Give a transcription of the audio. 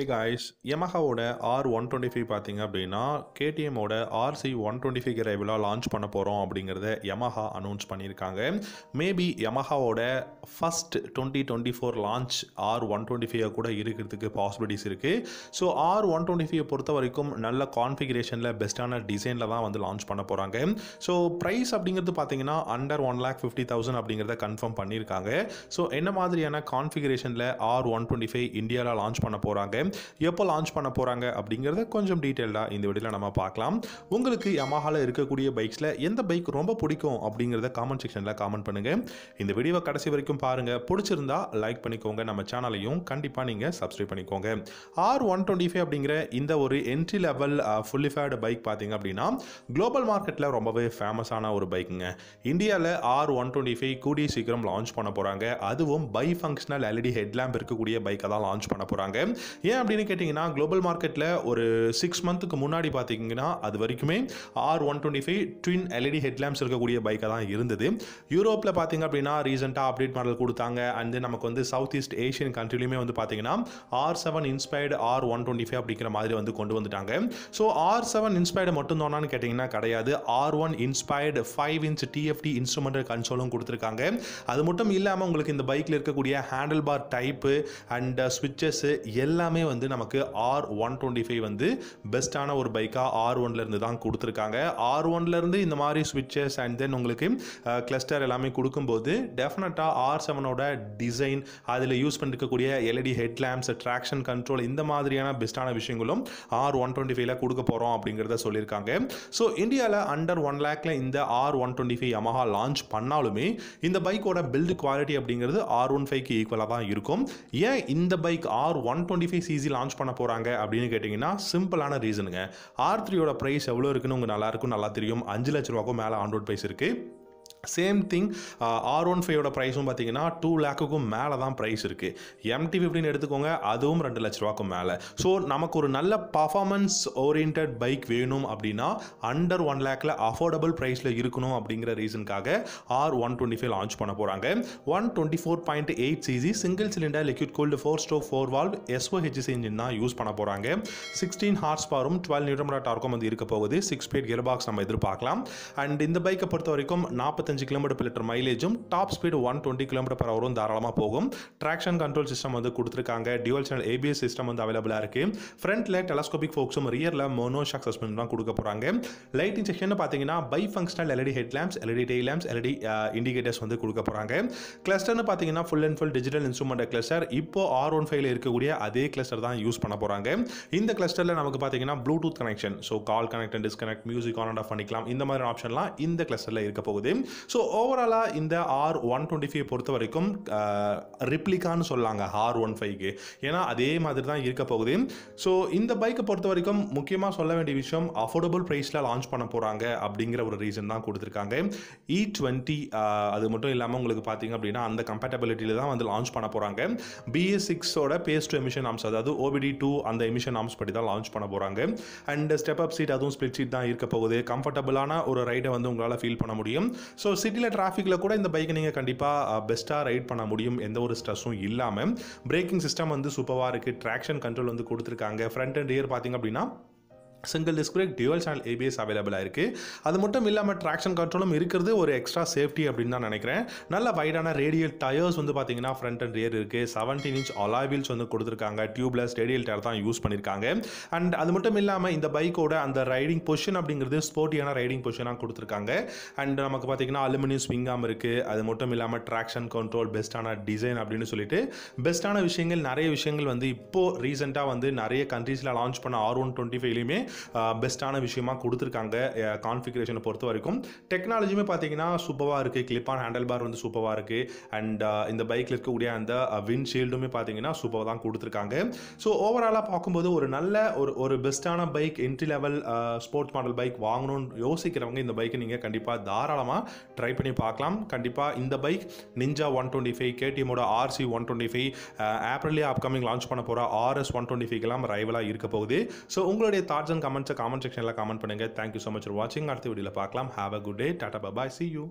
ஹே guys யமஹாவோட R one twenty five பார்த்தீங்க அப்படின்னா கேடிஎம்மோட ஆர்சி ஒன் டுவெண்ட்டி ஃபைவ் கிரைவில் லான்ச் பண்ண போகிறோம் அப்படிங்கிறத யமஹா அனௌன்ஸ் பண்ணியிருக்காங்க மேபி யமஹாவோட first twenty twenty four launch R one twenty five கூட இருக்கிறதுக்கு பாசிபிலிட்டிஸ் இருக்குது so R one twenty five பொறுத்த வரைக்கும் நல்ல கான்ஃபிகரேஷனில் பெஸ்ட்டான டிசைனில் தான் வந்து லான்ச் பண்ண போகிறாங்க ஸோ ப்ரைஸ் அப்படிங்கிறது பார்த்தீங்கன்னா under one lakh fifty thousand அப்படிங்கிறத கன்ஃபார்ம் பண்ணியிருக்காங்க ஸோ என்ன மாதிரியான கான்ஃபிகரேஷனில் ஆர் ஒன் டுவெண்ட்டி ஃபைவ் இந்தியாவில் லான்ச் பண்ண போகிறாங்க எப்போ லான்ச் பண்ண போகிறாங்க அப்படிங்கிறத கொஞ்சம் டீட்டெயில்டாக இந்த வீடியோவில் நம்ம பார்க்கலாம் உங்களுக்கு யமஹாவில் இருக்கக்கூடிய பைக்ஸில் எந்த பைக் ரொம்ப பிடிக்கும் அப்படிங்கிறத காமெண்ட் செக்ஷனில் காமெண்ட் பண்ணுங்கள் இந்த வீடியோவை கடைசி வரைக்கும் பாருங்கள் பிடிச்சிருந்தா லைக் பண்ணிக்கோங்க நம்ம சேனலையும் கண்டிப்பாக நீங்கள் சப்ஸ்கிரைப் பண்ணிக்கோங்க ஆர் ஒன் டுவெண்ட்டி ஃபைவ் அப்படிங்கிற இந்த ஒரு என்ட்ரி லெவல் ஃபுல்லிஃபைடு பைக் பார்த்தீங்க அப்படின்னா குளோபல் மார்க்கெட்டில் ரொம்பவே ஃபேமஸான ஒரு பைக்குங்க இந்தியாவில் ஆர் ஒன் டுவெண்ட்டி ஃபைவ் கூடிய சீக்கிரம் லான்ச் பண்ண போகிறாங்க அதுவும் பை ஃபங்க்ஷனல் எல்இடி ஹெட்லாம்ப் இருக்கக்கூடிய பைக்கை தான் லான்ச் பண்ண போகிறாங்க ஏன் அப்படின்னு கேட்டிங்கன்னா குளோபல் மார்க்கெட்டில் ஒரு சிக்ஸ் மந்த்துக்கு முன்னாடி பார்த்தீங்கன்னா அது வரைக்குமே R one twenty five twin LED headlamps இருக்கக்கூடிய பைக்காக தான் இருந்தது யூரோப்பில் பார்த்தீங்க அப்படின்னா ரீசெண்டாக அப்டேட் மாடல் கொடுத்தாங்க அண்ட் தென் நமக்கு வந்து சவுத் ஈஸ்ட் ஏஷியன் கண்ட்ரிலையுமே வந்து பார்த்தீங்கன்னா R seven inspired R one twenty five அப்படிங்கிற மாதிரி வந்து கொண்டு வந்துட்டாங்க ஸோ ஆர் செவன் இன்ஸ்பைர்டு மட்டும் தானான்னு கேட்டிங்கன்னா கிடையாது R one inspired five inch TFT instrumental கன்சோலும் கொடுத்துருக்காங்க அது மட்டும் இல்லாமல் உங்களுக்கு இந்த பைக்கில் இருக்கக்கூடிய ஹேண்டில் பார் டைப்பு அண்ட் ஸ்விட்சஸ் எல்லாமே வந்து நமக்கு ஆர் ஒன் டுவெண்ட்டி ஃபைவ் வந்து பெஸ்ட்டான ஒரு பைக்காக ஆர் ஒன்லேருந்து தான் கொடுத்துருக்காங்க ஆர் ஒன்லேருந்து இந்த மாதிரி ஸ்விட்சஸ் அண்ட் தென் உங்களுக்கு கிளஸ்டர் எல்லாமே கொடுக்கும்போது டெஃபினட்டாக ஆர் செவனோட டிசைன் அதில் யூஸ் பண்ணிருக்கக்கூடிய LED head lamps traction control இந்த மாதிரியான பெஸ்ட்டான விஷயங்களும் ஆர் ஒன் டுவெண்ட்டி ஃபைவ்ல கொடுக்க போகிறோம் அப்படிங்கிறத சொல்லியிருக்காங்க ஸோ இந்தியாவில் அண்டர் ஒன் லேக்கில் இந்த R one twenty five Yamaha launch பண்ணாலுமே இந்த பைக்கோட பில்டு குவாலிட்டி அப்படிங்கிறது ஆர் ஒன் ஃபைவ்க்கு ஈக்குவலாக தான் இருக்கும் ஏன் இந்த bike R one twenty five C CC launch பண்ண போகிறாங்க அப்படின்னு கேட்டிங்கன்னா சிம்பிளான ரீசனுங்க ஆர் த்ரீயோட ப்ரைஸ் எவ்வளோ இருக்குன்னு உங்களுக்கு நல்லாயிருக்கும் நல்லா தெரியும் அஞ்சு லட்ச ரூபாக்கும் மேலே ஆன் ப்ரைஸ் இருக்குது சேம் திங் ஆர் ஒன் ஃபைவோட ப்ரைஸும் பார்த்தீங்கன்னா டூ லேக்குக்கும் மேலே தான் ப்ரைஸ் இருக்குது எம்டி ஃபிஃப்டின் எடுத்துக்கோங்க அதுவும் ரெண்டு லட்ச ரூபாக்கும் மேலே ஸோ நமக்கு ஒரு நல்ல பர்ஃபார்மன்ஸ் ஓரியன்ட் பைக் வேணும் அப்படின்னா அண்டர் ஒன் லேக்கில் அஃபோர்டபுள் ப்ரைஸில் இருக்கணும் அப்படிங்கிற ரீசனுக்காக R one twenty five launch பண்ண போகிறாங்க one twenty four point eight CC single cylinder liquid cooled four stroke four valve SOHC engine தான் யூஸ் பண்ண போகிறாங்க சிக்ஸ்டீன் ஹார்ஸ் பவரும் டுவெல் நியூட்ரமடா டார்க்கும் வந்து இருக்க போகுது சிக்ஸ் பேட் கியர் பாக்ஸ் நம்ம எதிர்பார்க்கலாம் அண்ட் இந்த பைக்கை பொறுத்த வரைக்கும் நாற்பத்தி நாற்பத்தஞ்சு கிலோமீட்டர் லிட்டர் மைலேஜும் top speed one twenty kilometre per அவரும் தாராளமாக போகும் ட்ராக்ஷன் கண்ட்ரோல் சிஸ்டம் வந்து கொடுத்துருக்காங்க டியூவல் சேனல் ஏபிஎஸ் சிஸ்டம் வந்து அவைலபிளாக இருக்குது ஃப்ரண்ட்டில் டெலஸ்கோபிக் ஃபோக்ஸும் ரியரில் மோனோ ஷாக் சஸ்பென்ஷன் தான் கொடுக்க போகிறாங்க லைட்டிங் செக்ஷன் பார்த்தீங்கன்னா bi functional LED head lamps LED day lamps LED indicators வந்து கொடுக்க போகிறாங்க கிளஸ்டர்னு பார்த்தீங்கன்னா full and full digital instrument cluster இப்போ ஆர் ஒன் ஃபைவ்ல இருக்கக்கூடிய அதே கிளஸ்டர் தான் யூஸ் பண்ண போகிறாங்க இந்த கிளஸ்டரில் நமக்கு பார்த்தீங்கன்னா Bluetooth connection so call connect and disconnect music on and off பண்ணிக்கலாம் இந்த மாதிரி ஆப்ஷன்லாம் இந்த கிளஸ்டரில் இருக்க போகுது ஸோ ஓவராலாக இந்த ஆர் ஒன் டுவெண்ட்டி ஃபைவ் பொறுத்த வரைக்கும் ரிப்ளிகான்னு சொல்லாங்க ஆர் ஒன் ஃபைவ்க்கு ஏன்னா அதே மாதிரி e தான் இருக்க போகுது ஸோ இந்த பைக்கை பொறுத்த வரைக்கும் முக்கியமாக சொல்ல வேண்டிய விஷயம் அஃபோர்டபுள் ப்ரைஸில் லான்ச் பண்ண போகிறாங்க அப்படிங்கிற ஒரு ரீசன் தான் கொடுத்துருக்காங்க இ டுவெண்ட்டி அது மட்டும் இல்லாமல் உங்களுக்கு பார்த்தீங்க அப்படின்னா அந்த கம்பேட்டபிலிட்டியில் தான் வந்து லான்ச் பண்ண போகிறாங்க பிஎஸ் சிக்ஸோட பேஸ் டூ எமிஷன் ஆம்ஸ் அதாவது ஓபிடி டூ அந்த எமிஷன் ஆம்ஸ் படி தான் லான்ச் பண்ண போகிறாங்க அண்ட் ஸ்டெப் அப் சீட் அதுவும் ஸ்பிளிட் சீட் தான் இருக்க போகுது கம்ஃபர்டபுளான ஒரு ரைடை வந்து உங்களால் ஃபீல் பண்ண முடியும் ஸோ ஸோ சிட்டியில் டிராஃபிக்கில் கூட இந்த பைக்கை நீங்கள் கண்டிப்பாக பெஸ்ட்டாக ரைட் பண்ண முடியும் எந்த ஒரு ஸ்ட்ரெஸ்ஸும் இல்லாமல் பிரேக்கிங் சிஸ்டம் வந்து சூப்பராக இருக்குது ட்ராக்ஷன் கண்ட்ரோல் வந்து கொடுத்துருக்காங்க ஃப்ரண்ட் அண்ட் இயர் பார்த்திங்க அப்படின்னா single disc brake dual channel ABS அவைலபிளாக இருக்குது அது மட்டும் இல்லாமல் ட்ராக்ஷன் கண்ட்ரோலும் இருக்கிறது ஒரு எக்ஸ்ட்ரா சேஃப்டி அப்படின்னு தான் நினைக்கிறேன் நல்ல வைடான ரேடியல் டயர்ஸ் வந்து பார்த்தீங்கன்னா ஃப்ரண்ட் அண்ட் ரியர் இருக்குது செவன்டீன் இன்ச் அலாவில்ஸ் வந்து கொடுத்துருக்காங்க டியூப்லெஸ் ரேடியல் டயர் தான் யூஸ் பண்ணியிருக்காங்க அண்ட் அது மட்டும் இல்லாமல் இந்த பைக்கோட அந்த ரைடிங் பொஷன் அப்படிங்கிறது ஸ்போர்ட்டியான ரைடிங் பொஷனாக கொடுத்துருக்காங்க அண்ட் நமக்கு பார்த்தீங்கன்னா அலுமினியம் ஸ்விங்காம் இருக்குது அது மட்டும் இல்லாமல் ட்ராக்ஷன் கண்ட்ரோல் பெஸ்ட்டான டிசைன் அப்படின்னு சொல்லிட்டு பெஸ்ட்டான விஷயங்கள் நிறைய விஷயங்கள் வந்து இப்போது ரீசெண்டாக வந்து நிறைய கண்ட்ரீஸில் லான்ச் பண்ண ஆர் ஒன் டுவெண்ட்டி ஃபைவ்லையுமே பெஸ்ட்டான விஷயமா கொடுத்துருக்காங்க கான்ஃபிகரேஷனை பொறுத்த வரைக்கும் டெக்னாலஜியுமே பார்த்தீங்கன்னா சூப்பராக இருக்குது கிளிப்பான் ஹேண்டில் பார் வந்து சூப்பராக இருக்குது அண்ட் இந்த பைக்கில் இருக்கக்கூடிய அந்த விண்ட்ஷீல்டுமே பார்த்தீங்கன்னா சூப்பராக தான் கொடுத்துருக்காங்க ஸோ ஓவராலாக பார்க்கும்போது ஒரு நல்ல ஒரு ஒரு பெஸ்ட்டான bike entry level sports model bike வாங்கணும்னு யோசிக்கிறவங்க இந்த பைக்கை நீங்கள் கண்டிப்பாக தாராளமாக ட்ரை பண்ணி பார்க்கலாம் கண்டிப்பாக இந்த bike Ninja one twenty five கேடிஎமோட ஆர்சி ஒன் டுவெண்ட்டி ஃபைவ் ஆப்ரலே அப்கமிங் லான்ச் பண்ண போகிற ஆர்எஸ் ஒன் டுவெண்ட்டி ஃபைவ்க்கெல்லாம் ரைவலாக இருக்க போகுது ஸோ உங்களுடைய தாட்ஸ் கமெண்ட்ஸை காமெண்ட் செக்ஷனில் கமெண்ட் பண்ணுங்கள் தேங்க்யூ ஸோ மச் ஃபார் வாட்சிங் அடுத்த வீடியோவில் பார்க்கலாம் have a good day tata bye bye see you